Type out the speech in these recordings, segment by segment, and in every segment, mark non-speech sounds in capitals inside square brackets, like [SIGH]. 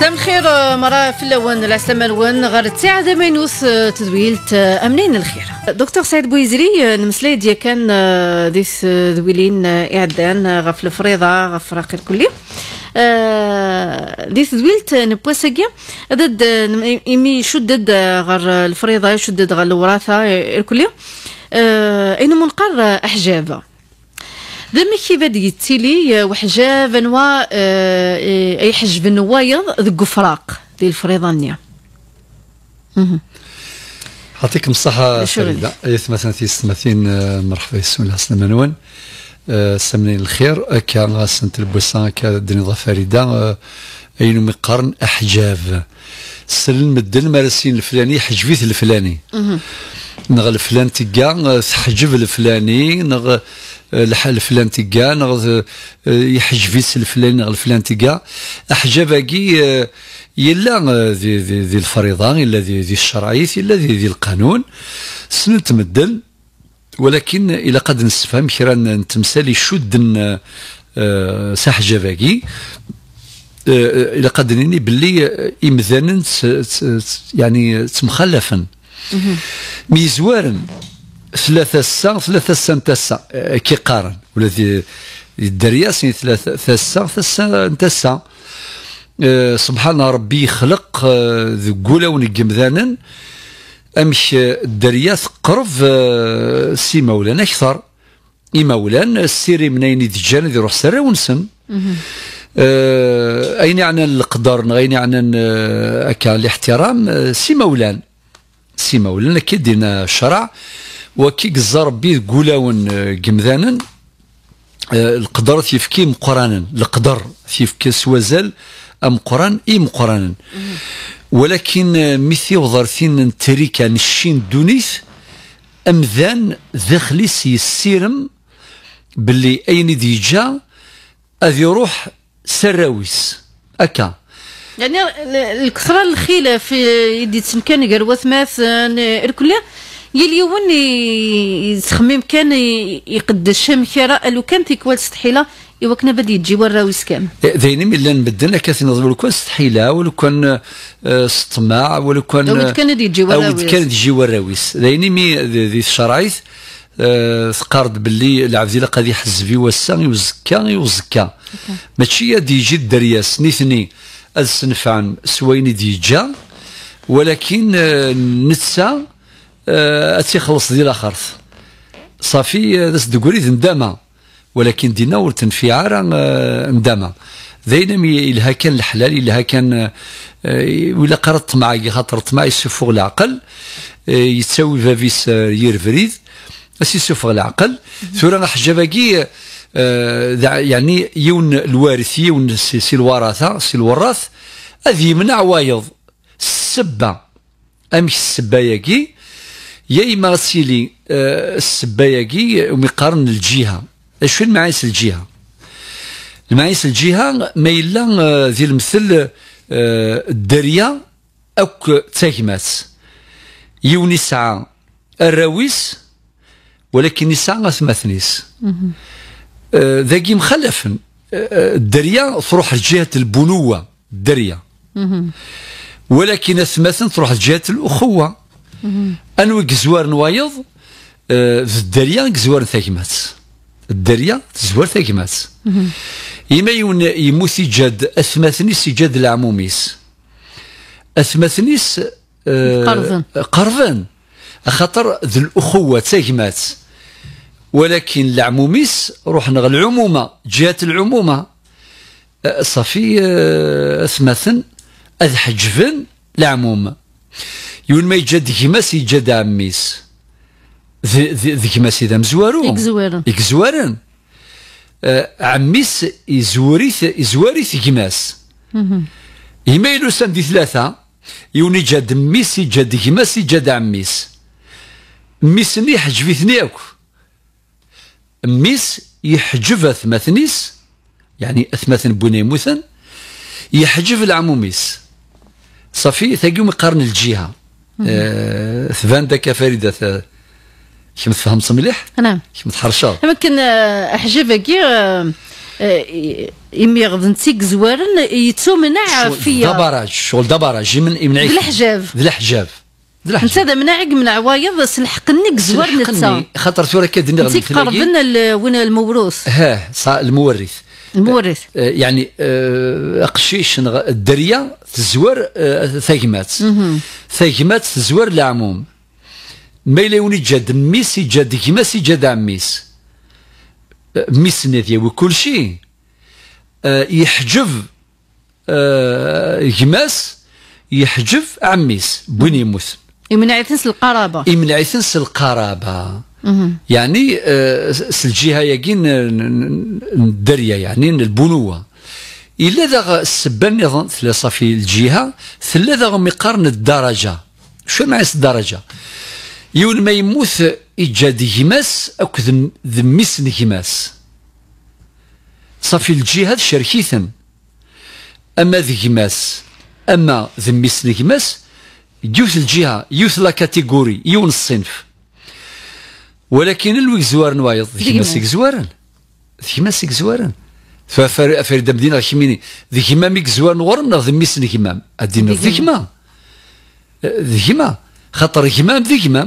مساء الخير آه، مرا في لا العسلامة الأول غير تاع دمينوس مينوس آه، تدويلت آه، أمنين الخير دكتور سعيد بويزري المسلاي ديا كان ديس دويلين إعدان غف الفريضة غف راقي الكلي ديس دويلت نبواسكيا ضد إمي يشدد غير الفريضة يشدد غير الوراثة الكلي إنه منقر أحجاب كي كيف يتيلي وحجاب نوا آه، آه، اي حجب نوايض ذق فراق ديال الفريضانيه يعطيكم الصحة فريدة إيث مثلا في آه، مرحبا يسون الله سلام منون الخير كا سنت البوسان كا دنيا فريدة أين مقارن أحجاب سلم مدن مارسين الفلاني حجبيث الفلاني نغ الفلان تكا تحجب الفلاني نغ الحال آه، فلان تيكا يحج فيس الفلان غ الفلان تيكا احجاباكي يلا آه، آه، ذي, ذي, ذي الفريضه الا ذي, ذي الشرعيه الا ذي, ذي القانون سن تمدل ولكن الى قد نستفهم كي كرا نتمسال يشد ساح جافاكي الى قد نيني باللي امذانا يعني تمخلفا زوارن ثلاثة سا ثلاثة الساغ نتا آه، كي قارن ولا الدرياسين ثلاثة سا ثلاثة نتا سا آه، سبحان ربي يخلق آه، ذكولا ونقم ذانا امش الدرياث قرب سي مولانا اكثر اي مولانا السيري منين يتجان يروح سرا ونسن أه اين عنا القدر اين عنا اكا الاحترام سي مولان سي مولانا كي دينا الشرع وكي قزا ربي قولاون آه، قمذانا آه، القدر تيفكي مقرانا القدر تيفكي سوازال ام قران اي مقرانا ولكن آه، مثي وضرثين تريكا نشين دونيس امذان داخلي سيسيرم باللي اين ديجا اذ يروح سراويس اكا يعني الكثره الخيله في يدي تمكن قال وثماث الكل يلي ون يسخميم كان يقد الشام خيرا لو كانت يكوال استحيله إوا كنا بادي تجي وراويس كامل داينين ملي نبدل كاس نظن ولو كان استحيله ولو كان استطماع آه، ولو كان او كان تجي وراويس او كان تجي وراويس ذيني مي ذي الشرايث ثقارد آه، باللي العبد الا قد يحز في واسا يوزكا يوزكا ماشي دي يجي الدرياس نيثني السنفعن سويني ديجا ولكن آه، نتسا تيخلص آه، ديال اخر صافي ذاس آه، دقريد ندامه ولكن دينا ور تنفي عار آه، ندامه دايما إلها كان الحلال إلها كان ولا قرا معايا خاطر الطمع يسفغ العقل يتساوي فافيس يرفريد بس يسفغ العقل ثورا حجاباكي يعني يون الوارث يون سي الوراثه سي الوراث هذه يمنع وايض السبه امش السبه ياكي يا يمارسيلي آه، السبايكي ومقارن الجهه اش فين معايس الجهه المعايس الجهه ما الا آه، ذي المثل آه، الدريه اوك تاكمات يوني ساعه الراويس ولكن يسعى ثماثنيس ذاكي مخلف الدريه تروح لجهه البنوه الدريه ولكن ثماثن تروح لجهه الاخوه انو زوار نوايض آه، في الدريا زوار ثاكمات الدريا تزوار تاكمات يما يموت يجاد اثمثني سجاد العموميس اثماثنيس آه، قرضن قرضن خاطر ذو الاخوه تاكمات ولكن العموميس روحنا العمومه جهه العمومه آه، صافي اثماثن اذ حجفن العموم يون ما يجا ديكماس يجا ذي عميس ديكماس اذا مزوارو يكزوارن يكزوارن آه، عميس يزوريث يزوريث كيماس يما يلو سندي ثلاثة يوني يجد ميس يجد كيماس يجد عميس ميس ني حجبيثني اكو ميس يحجب اثمثنيس يعني اثمثن بني مثن يحجب العموميس صافي ثاقيوم يقارن الجهه آه، ثبان ذاك فريده كيما تفهمت مليح نعم كيما تحرشه آه، ولكن حجابكي إمي آه، غضنتيك زوارن يتمنع فيا دبراج شغل دبراج من يمنعك بالحجاب بالحجاب انت هذا مناعك من عوايض سلحقني زوار نتا خاطر تورا كدني غادي تيك قربنا وين الموروث ها المورث المورث آه، آه، يعني آه، قشيش الدريه تزور ثيمات ثيمات تزور العموم ما الا يوني جاد ميس جاد كماس جاد عميس ميس ناديه وكل شيء يحجب جماس يحجب عميس بني موس يمنع يثنس القرابه يمنع يثنس القرابه يعني آه، الجهه يقين الدريه يعني البنوه الا ذا السبان النظام ثلاثه في الجهه ثلاثه مقارن الدرجه شو معنى الدرجه يون ما يموت إجاد هماس أكد ذميس هماس صافي الجهة شركيثن أما ذي أما ذميس هماس يوث الجهة يوث لا كاتيغوري يون الصنف ولكن الويك زوارن وايض ذيك سيك زوارن ذيك سيك زوارن فريد مدينة خميني ذيك ما ميك زوارن ذي ميسن همام الدين ذيك ما ذيك ما خاطر همام ذيك ما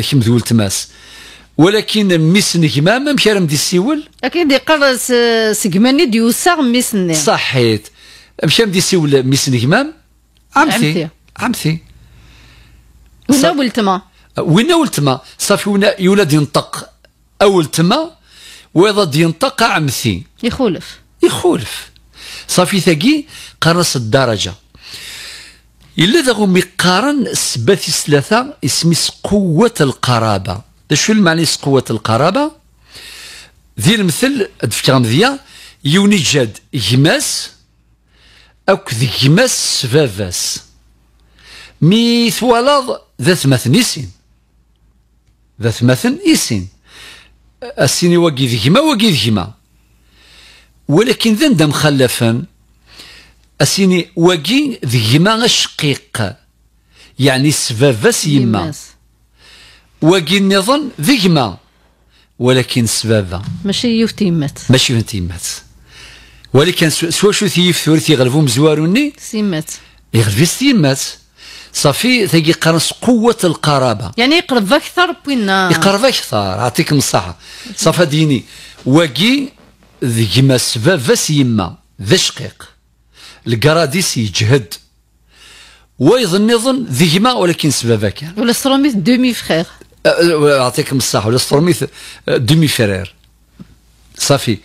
كم ذو التماس ولكن ميسن همام مشارم دي السيول اكيد سيكماني سقماني ديوسا ميسن صحيت مشارم دي السيول ميسن همام عمثي عمثي عمثي ولا ولتما وين تما صافي وين يولد ينطق اول تما ويضد ينطق عمثي يخولف يخولف صافي ثقي قرص الدرجه إلا ذا قارن سباثي ثلاثة اسميس قوة القرابة ذا شو المعنى قوة القرابة ذي المثل دفكرة مذيا يوني جاد جماس أو ذي جماس سفافاس مي ثوالض ذا ثمث ذا مثل إيسين السيني وقي ذهما وقي ذهما ولكن ذن دم خلفا السيني وقي ذهما الشقيق يعني سبابس سيما وقي النظن ذهما ولكن سبابة ماشي يفتي يمات ماشي يفتي يمات ولكن سوا شو ثيف ثورتي غلفو مزواروني سيمات يغلبي سيمات صافي تلقى قرص قوه القرابه يعني يقرب اكثر بينا يقرب اكثر اعطيكم الصحه صافا ديني واكي ذيك ما سبابس يما ذا شقيق الكراديس يجهد ويظن يظن ذيك ما ولكن سبابا كان ولا سترميث دومي فخير أه، أه، أه، اعطيكم الصحه ولا سترميث دومي فرير صافي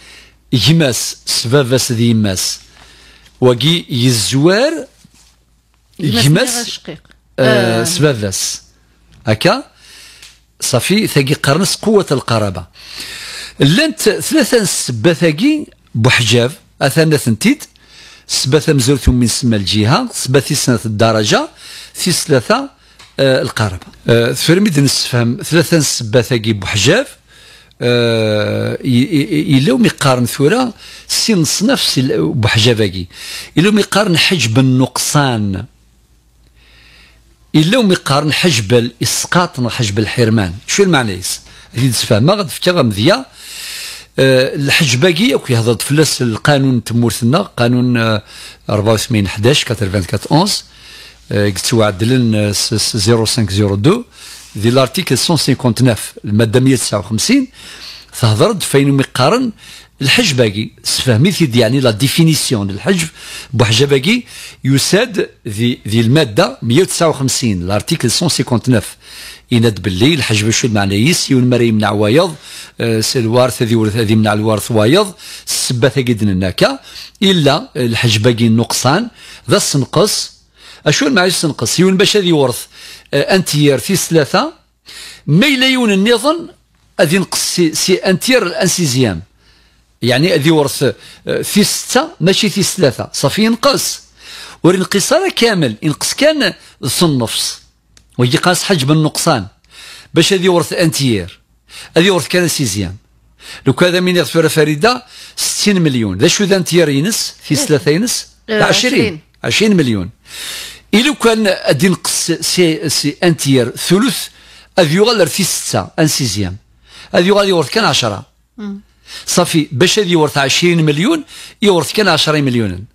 يماس سبابس ذي يماس واكي يزوار جمس آه، آه. سباباس هكا صافي ثقي قرنس قوة القرابة لانت ثلاثة السباثاكي بوحجاب أثنى ثنتيت سباثة مزول ثم سما الجهة سباثي سنة الدرجة في ثلاثة آه القرابة آه تفرميد نسفهم ثلاثة السباثاكي بوحجاب آه إلا مقارن ثورة سين نفس بوحجاباكي إلا يقارن حجب النقصان الا ومقارن حجب الاسقاط حجب الحرمان شو المعنى يس هذه تفهم غاد في غمذيا آه، ذيا الحجباكي كي في فلاس القانون تمورثنا قانون 84 11 94 11 قلت عدلن 0502 ذي لارتيكل 159 الماده 159 تهضر فين مقارن الحج باقي تفهميتي يعني لا ديفينيسيون الحج بوحجه باقي يساد ذي, ذي الماده 159 لارتيكل 159 يناد باللي الحج باش المعنى يون مري يمنع ويض آه، سي الوارث هذه ورث هذه يمنع الوارث ويض السبه ثقيد النكا الا الحج باقي النقصان ذا السنقص اشو المعنى سنقص يون باش هذه ورث انت آه، انتير في ثلاثه ما يلا يون النظن هذه نقص سي انتير الانسيزيام يعني هذه ورث آه، في ستة ماشي في ثلاثة صافي ينقص ور ينقص كامل ينقص كان النص ويجي قاص حجم النقصان باش هذه ورث انتيير هذه ورث كان سيزيام لو كان من يغفر فريده 60 مليون ذا شو ذا انتيير ينس في ثلاثة ينس 20 آه، 20 مليون إلو كان ادي نقص سي سي انتيير ثلث اذ يغلر في ستة ان سيزيام اذ يغلر كان 10 صافي باش هذه يورث 20 مليون يورث كان 10 مليون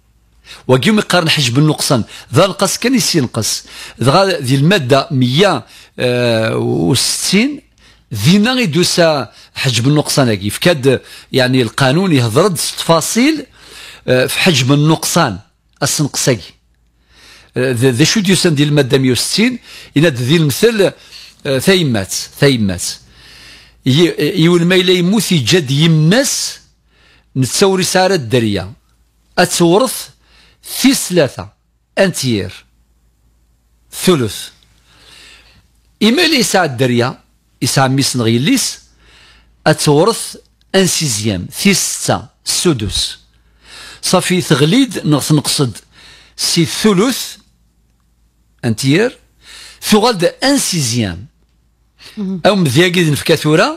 وكي يقارن حجب النقصان ذا نقص كان يسينقص ذا ذي الماده 160 دينا آه، يدوسا حجب النقصان هكي فكاد يعني القانون يهضر تفاصيل آه، في حجم النقصان السنقساكي آه، ذا شو ديوسان ديال الماده 160 إن ذي المثل ثيمات ثيمات يول ما إلا يموت يجد يمس نتصوري سارة الدرية أتورث في ثلاثة أنتير ثلث إما لي ساعة الدرية إساعة ميس نغيليس أتورث أن سيزيام في ستة سدس صافي ثغليد نقصد سي ثلث أنتير ثغلد أن سيزيام او مذياقي نفكا ثوره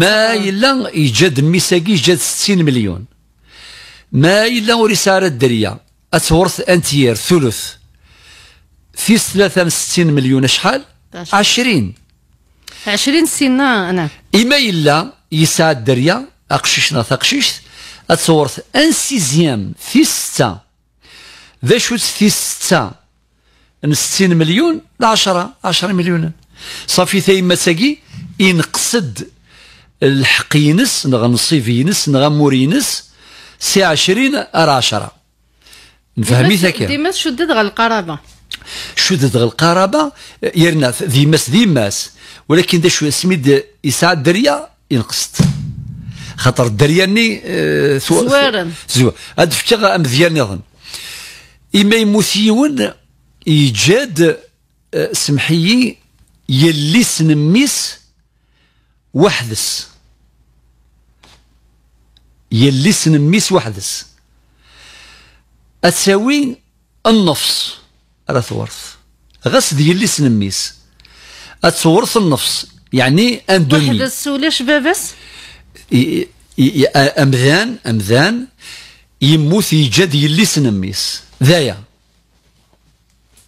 ما يلا يجد ميساكي جد 60 مليون ما يلا ورسالة الدريه اتورث انتير ثلث في 63 مليون شحال 20 20 سنة أنا إما إلا يساعد الدرية أقشيشنا ثقشيش اتورث أن سيزيام في ستة ذا شو في ستة من 60 مليون ل 10 10 مليون صافي إن قصد الحق ينس نغ نصيف ينس نغا مور ينس سي عشرين راه عشرة نفهمي ثاكا ديماس شدد غا القرابة شدد غا القرابة يرنا ديماس ديماس ولكن دا شو سميد يسعى الدرية ينقصت خاطر الدرية ني اه زوارن زوار هاد فتاغ ام ديال اظن إما يموت يون يجاد آه، سمحيي يلي سنميس وحدس يلي سنميس وحدس أتساوي النفس راه تورث غس ديال اللي سنميس أتورث النفس يعني ان دومي وحدس ولا شبابس امذان امذان يموت يجد يلي سنميس ذايا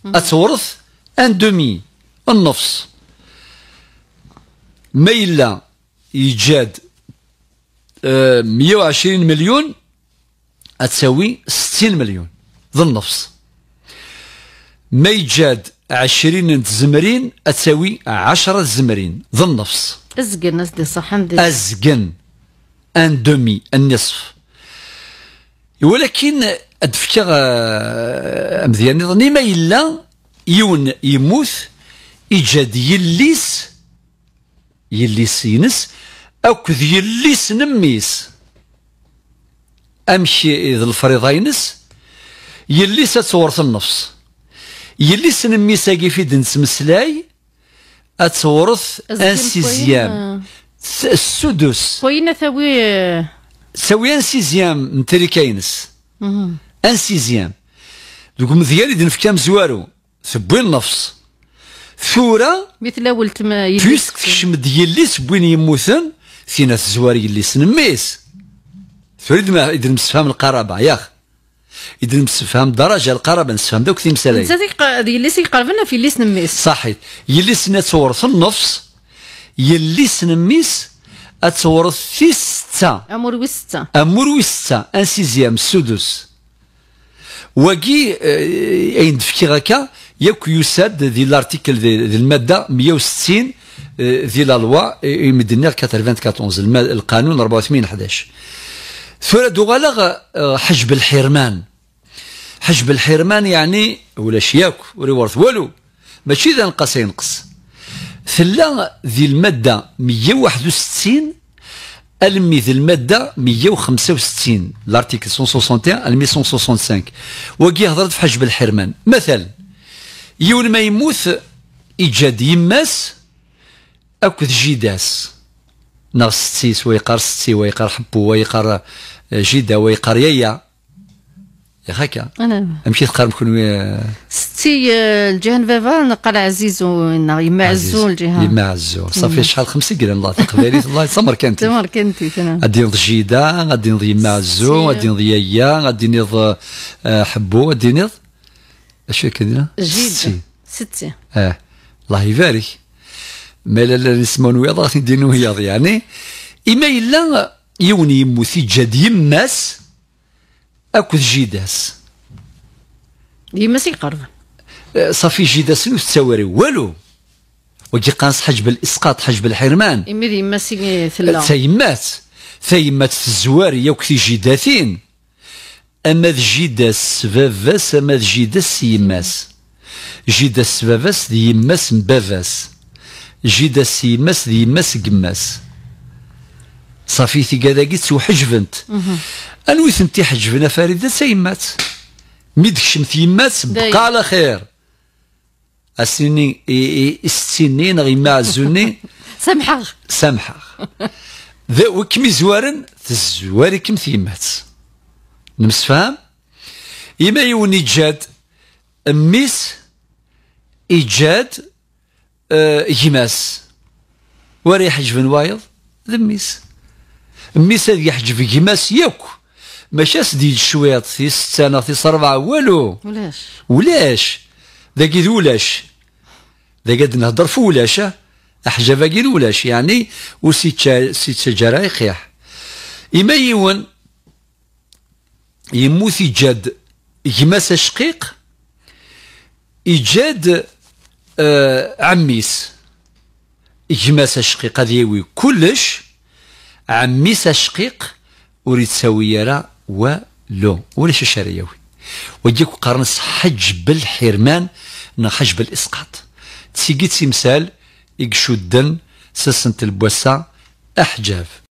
اتورث ان دومي النفس ما إلا إيجاد 120 آه، مليون أتساوي 60 مليون ذا النفس ما يجاد 20 زمرين أتساوي 10 زمرين ذا النفس أزقن أزدي صح أزقن أن دومي النصف ولكن أدفكا آه، مزيان نظني ما إلا يون يموت إجاد يليس يليس ينس أكد يليس نميس أمشي إذ الفريضة ينس يليس تورث النفس يليس نميس أجي في دنس مسلاي أتورث أنسيزيام السدس وين ثوي سوي أنسيزيام نتري كاينس أنسيزيام دوك ديالي دنفكام نفكام زوارو ثبوي النفس ثورة مثل ولت ما يلي بيسك كشم بين يموثن في ناس زواري اللي سنميس تريد ما إذا نسفهم القرابة ياخ إذا نسفهم درجة القرابة نسفهم ذوك تيمسالي انت يليس يقربنا في ليس نميس صحيت يليس نتورث النفس يلي نميس اتورث في ستة أمور وستة أمور وستة أن سيزيام السدس وكي أين تفكير هكا ياك يساد ذي الارتيكل دي الماده 160 دي آه، لا لوا يمدنير 94 القانون 84 11 ثورة دوغالا حجب الحرمان حجب الحرمان يعني ولا شياك ولا ورث والو ماشي اذا نقص ينقص ثلا ذي الماده 161 المي ذي الماده 165 لارتيكل 161 المي 165 وكي هضرت في حجب الحرمان مثلا يون ما يموت يجاد يماس أكد جيداس نار ستيس ويقار ستي ويقار حبو ويقار آه، جيدة ويقار يايا يا هكا انا امشي تقارن كون وي ستي آه، الجنفيفا نقل عزيز ونا يما عزو الجهه يما عزو صافي شحال خمسة كيلو الله تقبليت [LAUGHS] الله يسمر كانت تمر كانت غادي نض جيدا غادي نض يما عزو غادي نض يايا غادي نض آه، حبو غادي نض اشي كدينا جيد ستي ستي اه الله يبارك ما لا لا نسمو نويض غادي ندير نويض يعني إما إلا يوني يموت جاد يماس اكو جيداس يماس يقرب صافي جيداس نستواري والو وجي قانص حجب الإسقاط حجب الحرمان إمير يماس ثلا تيمات تيمات في الزواري يوك جيداثين أما ذ جيداس باباس أما ذ جيداس يماس جيداس باباس يماس باباس جيداس يماس يماس قماس صافي تيكاداكي توحجبنت أنوي ثنتي حجبنا فريدة سيمات مي دكشمت يماس بقى على خير السنين السنين غي معزوني [LAUGHS] سامحاخ ذا وكمي زوارن تزواري كم ثيمات نمسفهم إما يون إيجاد ميس إيجاد أه جماس ورا وايض ذميس ميس هذا يحجب يماس ياك ماشي سديد شويط في سنة في صربعة والو ولاش ولاش ذاك ولاش ذاك نهضر في ولاش أحجب ولاش يعني وسيت سيت جرا يقيح إما يون يموت يجاد جماس شقيق يجاد آه عميس جماس شقيق هذا يوي كلش عميس شقيق وريد سوي راه ولو ولاش الشريوي وجيك قرن حج بالحرمان نا حج بالاسقاط تمثال يكشو الدن سسنت البوسا احجاف